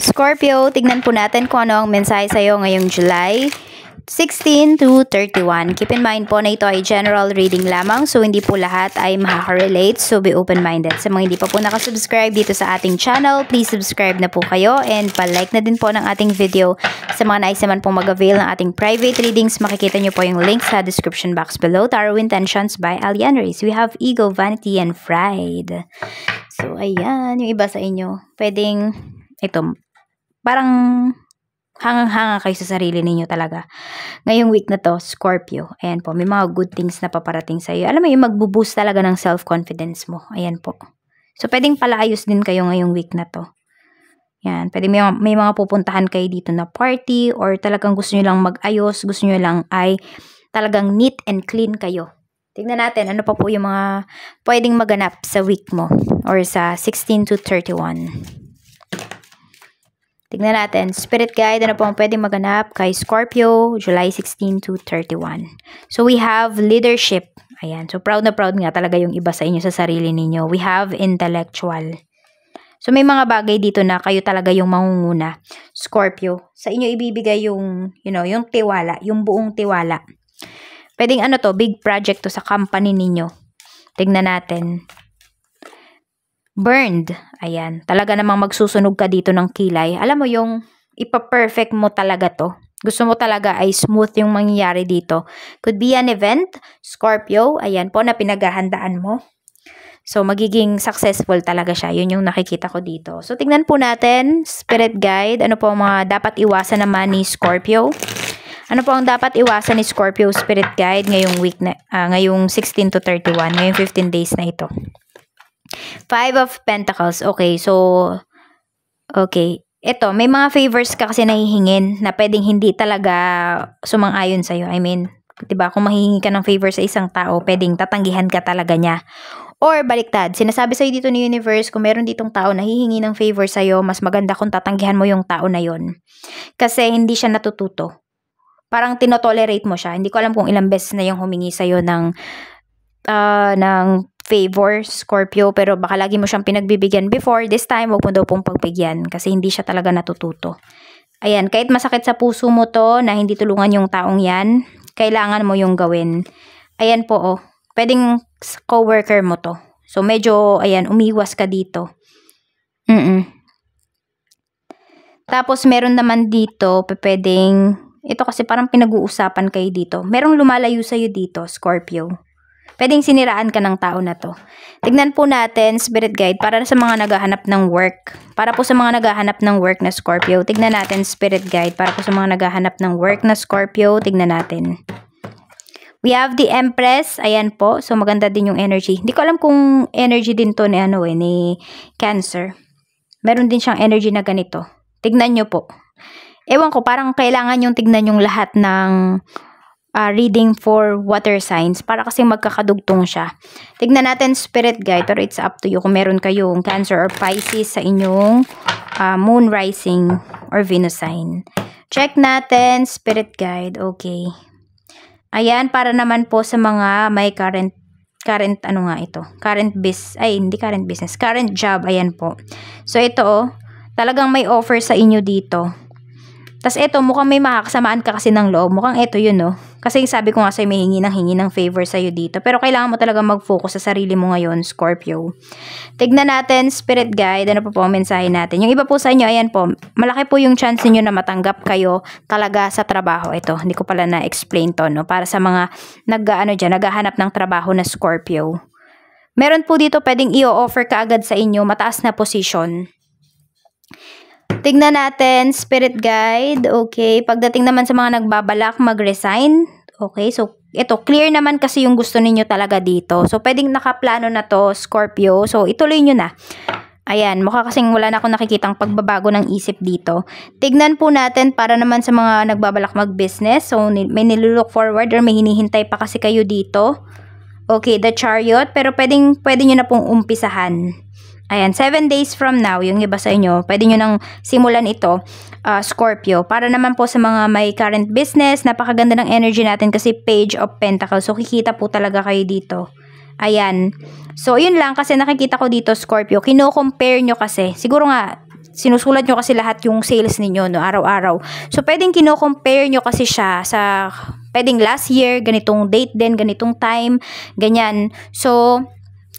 Scorpio, tignan po natin kung ano ang mensahe sa'yo ngayong July 16 to 31. Keep in mind po na ito ay general reading lamang so hindi po lahat ay makaka-relate so be open-minded. Sa mga hindi pa po nakasubscribe dito sa ating channel, please subscribe na po kayo and palike na din po ng ating video. Sa mga nais naman pong mag-avail ng ating private readings, makikita nyo po yung link sa description box below. Tarot Intentions by Alianris. We have Ego, Vanity, and Pride. So ayan, yung iba sa inyo, pwedeng ito, parang hangang-hanga kayo sa sarili ninyo talaga. Ngayong week na to, Scorpio, ayan po, may mga good things na paparating sa iyo. Alam mo yung magbo-boost talaga ng self-confidence mo. Ayan po. So, pwedeng palaayos din kayo ngayong week na to. Yan, pwedeng may, may mga pupuntahan kayo dito na party or talagang gusto nyo lang mag-ayos, gusto nyo lang ay talagang neat and clean kayo. Tingnan natin ano pa po yung mga pwedeng maganap sa week mo or sa 16 to 31. Tingnan natin, Spirit Guide, ano ang pwedeng maganap kay Scorpio, July 16 to 31. So we have leadership. Ayan, so proud na proud nga talaga yung iba sa inyo sa sarili ninyo. We have intellectual. So may mga bagay dito na kayo talaga yung mangunguna. Scorpio, sa inyo ibibigay yung, you know, yung tiwala, yung buong tiwala. Pwedeng ano to, big project to sa company ninyo. Tingnan natin. Burned. Ayan. Talaga namang magsusunog ka dito ng kilay. Alam mo yung ipa-perfect mo talaga to. Gusto mo talaga ay smooth yung mangyayari dito. Could be an event, Scorpio, ayan po, na pinaghahandaan mo. So, magiging successful talaga siya. Yun yung nakikita ko dito. So, tingnan po natin, Spirit Guide, ano po ang mga dapat iwasan naman ni Scorpio. Ano po ang dapat iwasan ni Scorpio Spirit Guide ngayong week na, uh, ngayong 16 to 31, ngayong 15 days na ito. Five of Pentacles. Okay, so, okay. Ito, may mga favors ka kasi nahihingin na pwedeng hindi talaga sumang-ayon sa'yo. I mean, 'di ba? Kung mahihingi ka ng favors sa isang tao, pwedeng tatanggihan ka talaga niya. Or baliktad, sinasabi sa'yo dito ni universe, kung meron ditong tao na hihingi ng favor sa'yo, mas maganda kung tatanggihan mo yung tao na yon. Kasi hindi siya natututo. Parang tinotolerate mo siya. Hindi ko alam kung ilang beses na yung humingi sa'yo ng, uh, ng favor, Scorpio, pero baka lagi mo siyang pinagbibigyan before. This time, huwag mo daw pong pagbigyan kasi hindi siya talaga natututo. Ayan, kahit masakit sa puso mo to na hindi tulungan yung taong yan, kailangan mo yung gawin. Ayan po, oh. Pwedeng coworker mo to. So, medyo, ayan, umiwas ka dito. Mm-mm. Tapos, meron naman dito, pwedeng, ito kasi parang pinag-uusapan kayo dito. Merong lumalayo sa'yo dito, Scorpio. Pwedeng siniraan ka ng tao na to. Tignan po natin, Spirit Guide, para sa mga naghahanap ng work. Para po sa mga naghahanap ng work na Scorpio, tignan natin, Spirit Guide. Para po sa mga naghahanap ng work na Scorpio, tignan natin. We have the Empress. Ayan po. So, maganda din yung energy. Hindi ko alam kung energy din to ni, ano, eh, ni Cancer. Meron din siyang energy na ganito. Tignan nyo po. Ewan ko, parang kailangan yung tignan yung lahat ng uh, reading for water signs para kasi magkakadugtong siya. Tignan natin spirit guide pero it's up to you kung meron kayong Cancer or Pisces sa inyong uh, moon rising or Venus sign. Check natin spirit guide. Okay. Ayan para naman po sa mga may current current ano nga ito? Current biz Ay, hindi current business. Current job. Ayan po. So ito oh, talagang may offer sa inyo dito. tas ito, mukhang may makakasamaan ka kasi ng loob. Mukhang ito yun oh. Kasi yung sabi ko nga sa'yo, may hingi ng hingi ng favor sa'yo dito. Pero kailangan mo talaga mag-focus sa sarili mo ngayon, Scorpio. Tignan natin, Spirit Guide, ano po po ang mensahe natin. Yung iba po sa inyo, ayan po, malaki po yung chance niyo na matanggap kayo talaga sa trabaho. Ito, hindi ko pala na-explain to, no? Para sa mga nag-ano dyan, naghahanap ng trabaho na Scorpio. Meron po dito pwedeng i-offer kaagad sa inyo, mataas na position. Tignan natin, spirit guide. Okay, pagdating naman sa mga nagbabalak mag-resign. Okay, so ito, clear naman kasi yung gusto ninyo talaga dito. So, pwedeng nakaplano na to, Scorpio. So, ituloy nyo na. Ayan, mukha kasing wala na akong nakikitang pagbabago ng isip dito. Tignan po natin para naman sa mga nagbabalak mag-business. So, may nilulook forward or may hinihintay pa kasi kayo dito. Okay, the chariot. Pero pwedeng, pwede nyo na pong umpisahan. Ayan, 7 days from now, yung iba sa inyo, pwede nyo nang simulan ito, uh, Scorpio. Para naman po sa mga may current business, napakaganda ng energy natin kasi Page of Pentacles. So, kikita po talaga kayo dito. Ayan. So, yun lang kasi nakikita ko dito, Scorpio. Kino-compare nyo kasi. Siguro nga, sinusulat nyo kasi lahat yung sales ninyo, no, araw-araw. So, pwedeng kino-compare nyo kasi siya sa, pwedeng last year, ganitong date din, ganitong time, ganyan. So,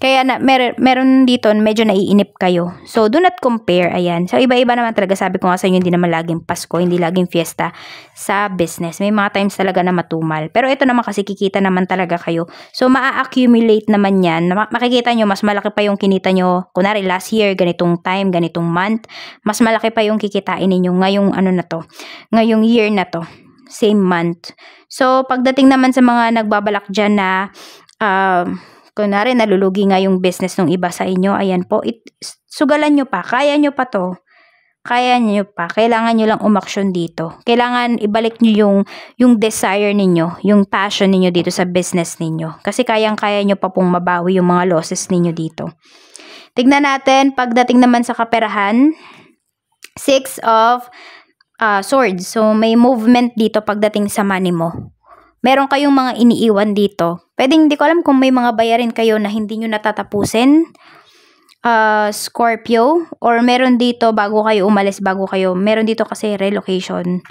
kaya na, mer meron dito, medyo naiinip kayo. So, do not compare. Ayan. So, iba-iba naman talaga. Sabi ko nga sa inyo, hindi naman laging Pasko, hindi laging fiesta sa business. May mga times talaga na matumal. Pero ito naman kasi kikita naman talaga kayo. So, maa-accumulate naman yan. Makikita nyo, mas malaki pa yung kinita nyo. Kunwari, last year, ganitong time, ganitong month. Mas malaki pa yung kikitain ninyo ngayong ano na to. Ngayong year na to. Same month. So, pagdating naman sa mga nagbabalak dyan na uh, Kunwari, nalulugi nga yung business ng iba sa inyo. Ayan po. It, sugalan nyo pa. Kaya nyo pa to. Kaya nyo pa. Kailangan nyo lang umaksyon dito. Kailangan ibalik nyo yung, yung desire ninyo, yung passion ninyo dito sa business ninyo. Kasi kayang-kaya nyo pa pong mabawi yung mga losses ninyo dito. Tignan natin, pagdating naman sa kaperahan, Six of uh, swords. So, may movement dito pagdating sa money mo meron kayong mga iniiwan dito. Pwedeng hindi ko alam kung may mga bayarin kayo na hindi nyo natatapusin. Uh, Scorpio. Or meron dito bago kayo umalis, bago kayo. Meron dito kasi relocation.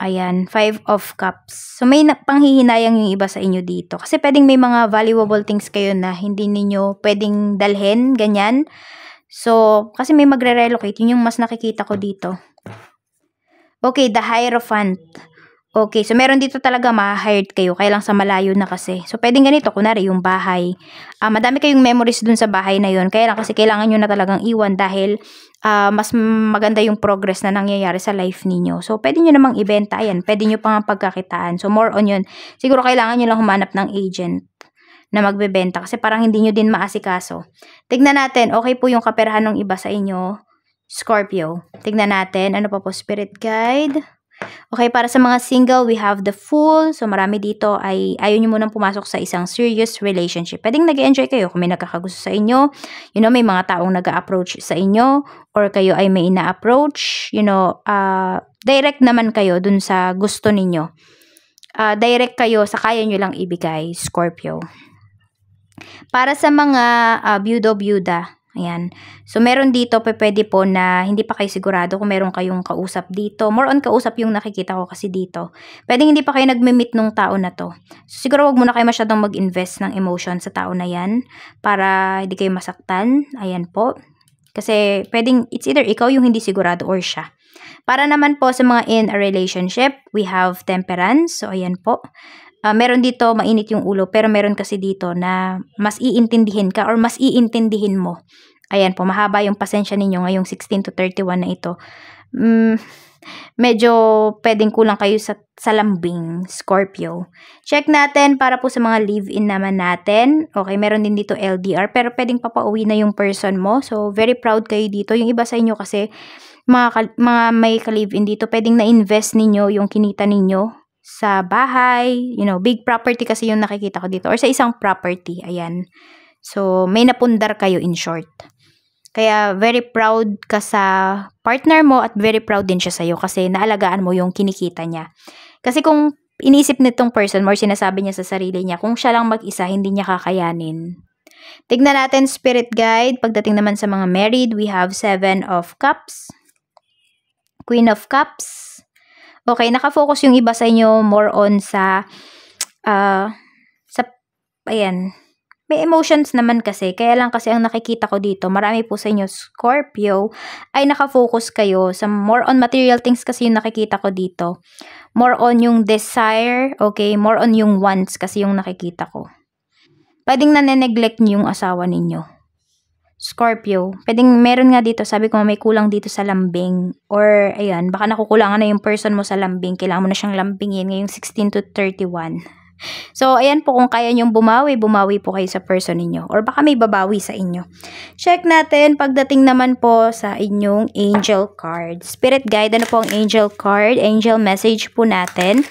Ayan, Five of Cups. So, may panghihinayang yung iba sa inyo dito. Kasi pwedeng may mga valuable things kayo na hindi ninyo pwedeng dalhin, ganyan. So, kasi may magre-relocate. Yun yung mas nakikita ko dito. Okay, the Hierophant. Okay, so meron dito talaga ma-hired kayo, kaya lang sa malayo na kasi. So pwedeng ganito, kunwari yung bahay. Uh, madami kayong memories dun sa bahay na yon kaya lang kasi kailangan nyo na talagang iwan dahil uh, mas maganda yung progress na nangyayari sa life ninyo. So pwede nyo namang ibenta, ayan, pwede nyo pang pagkakitaan. So more on yun, siguro kailangan nyo lang humanap ng agent na magbebenta kasi parang hindi nyo din maasikaso. Tignan natin, okay po yung kaperahan ng iba sa inyo, Scorpio. Tignan natin, ano pa po, Spirit Guide. Okay, para sa mga single, we have the full. So, marami dito ay ayaw nyo munang pumasok sa isang serious relationship. Pwedeng nag enjoy kayo kung may nagkakagusto sa inyo. You know, may mga taong nag approach sa inyo or kayo ay may ina-approach. You know, uh, direct naman kayo dun sa gusto ninyo. Uh, direct kayo sa kaya nyo lang ibigay, Scorpio. Para sa mga uh, ah, byudo-byuda, Ayan. So, meron dito, pwede po na hindi pa kayo sigurado kung meron kayong kausap dito. More on kausap yung nakikita ko kasi dito. Pwedeng hindi pa kayo nagme-meet nung tao na to. So, siguro wag muna kayo masyadong mag-invest ng emotion sa tao na yan para hindi kayo masaktan. Ayan po. Kasi pwedeng it's either ikaw yung hindi sigurado or siya. Para naman po sa mga in a relationship, we have temperance. So, ayan po uh, meron dito mainit yung ulo pero meron kasi dito na mas iintindihin ka or mas iintindihin mo. Ayan po, mahaba yung pasensya ninyo ngayong 16 to 31 na ito. Mm, medyo pwedeng kulang kayo sa, sa lambing, Scorpio. Check natin para po sa mga live-in naman natin. Okay, meron din dito LDR pero pwedeng papauwi na yung person mo. So, very proud kayo dito. Yung iba sa inyo kasi mga, mga may ka-live-in dito, pwedeng na-invest ninyo yung kinita ninyo sa bahay, you know, big property kasi yung nakikita ko dito, or sa isang property, ayan. So, may napundar kayo in short. Kaya very proud ka sa partner mo at very proud din siya sa'yo kasi naalagaan mo yung kinikita niya. Kasi kung inisip nitong person more sinasabi niya sa sarili niya, kung siya lang mag-isa, hindi niya kakayanin. Tignan natin spirit guide. Pagdating naman sa mga married, we have seven of cups, queen of cups, Okay, nakafocus yung iba sa inyo more on sa, uh, sa, ayan, may emotions naman kasi. Kaya lang kasi ang nakikita ko dito, marami po sa inyo, Scorpio, ay nakafocus kayo sa more on material things kasi yung nakikita ko dito. More on yung desire, okay? More on yung wants kasi yung nakikita ko. Pwedeng nane-neglect niyo yung asawa ninyo. Scorpio, pwedeng meron nga dito, sabi ko may kulang dito sa lambing. Or, ayan, baka nakukulangan na yung person mo sa lambing. Kailangan mo na siyang lambingin ngayong 16 to 31. So, ayan po kung kaya nyong bumawi, bumawi po kayo sa person ninyo. Or baka may babawi sa inyo. Check natin pagdating naman po sa inyong angel card. Spirit guide, ano po ang angel card? Angel message po natin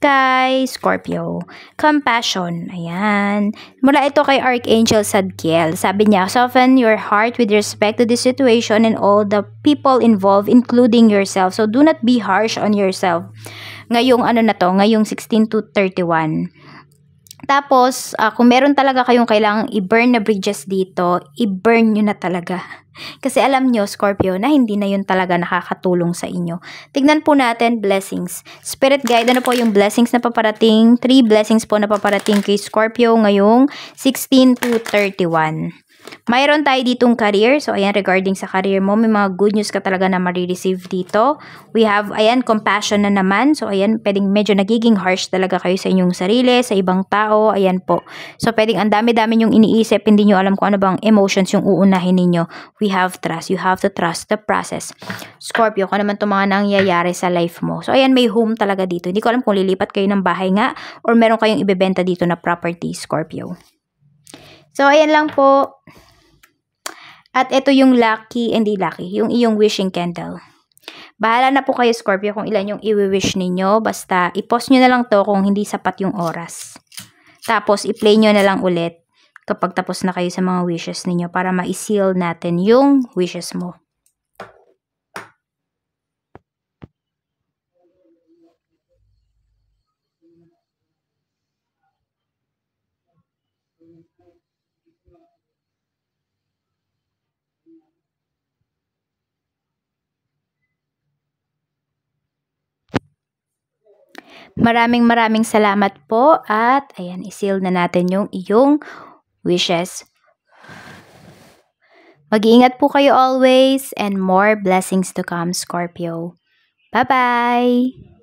kay Scorpio. Compassion. Ayan. Mula ito kay Archangel Sadkiel. Sabi niya, soften your heart with respect to the situation and all the people involved, including yourself. So, do not be harsh on yourself. Ngayong ano na to, ngayong 16 to 31. Tapos, uh, kung meron talaga kayong kailangang i-burn na bridges dito, i-burn nyo na talaga. Kasi alam nyo, Scorpio, na hindi na yun talaga nakakatulong sa inyo. Tignan po natin, blessings. Spirit guide, ano po yung blessings na paparating? Three blessings po na paparating kay Scorpio ngayong 16 to 31. Mayroon tayo ditong career. So, ayan, regarding sa career mo, may mga good news ka talaga na marireceive dito. We have, ayan, compassion na naman. So, ayan, pwedeng medyo nagiging harsh talaga kayo sa inyong sarili, sa ibang tao. Ayan po. So, pwedeng ang dami-dami yung iniisip. Hindi nyo alam kung ano bang emotions yung uunahin ninyo. We have trust. You have to trust the process. Scorpio, kung naman ano itong mga nangyayari sa life mo. So, ayan, may home talaga dito. Hindi ko alam kung lilipat kayo ng bahay nga or meron kayong ibebenta dito na property, Scorpio. So, ayan lang po. At ito yung lucky, hindi lucky, yung iyong wishing candle. Bahala na po kayo Scorpio kung ilan yung i-wish ninyo. Basta, i-post nyo na lang to kung hindi sapat yung oras. Tapos, i-play nyo na lang ulit kapag tapos na kayo sa mga wishes ninyo para ma-seal natin yung wishes mo. Maraming maraming salamat po at ayan, isil na natin yung iyong wishes. Mag-iingat po kayo always and more blessings to come, Scorpio. Bye-bye!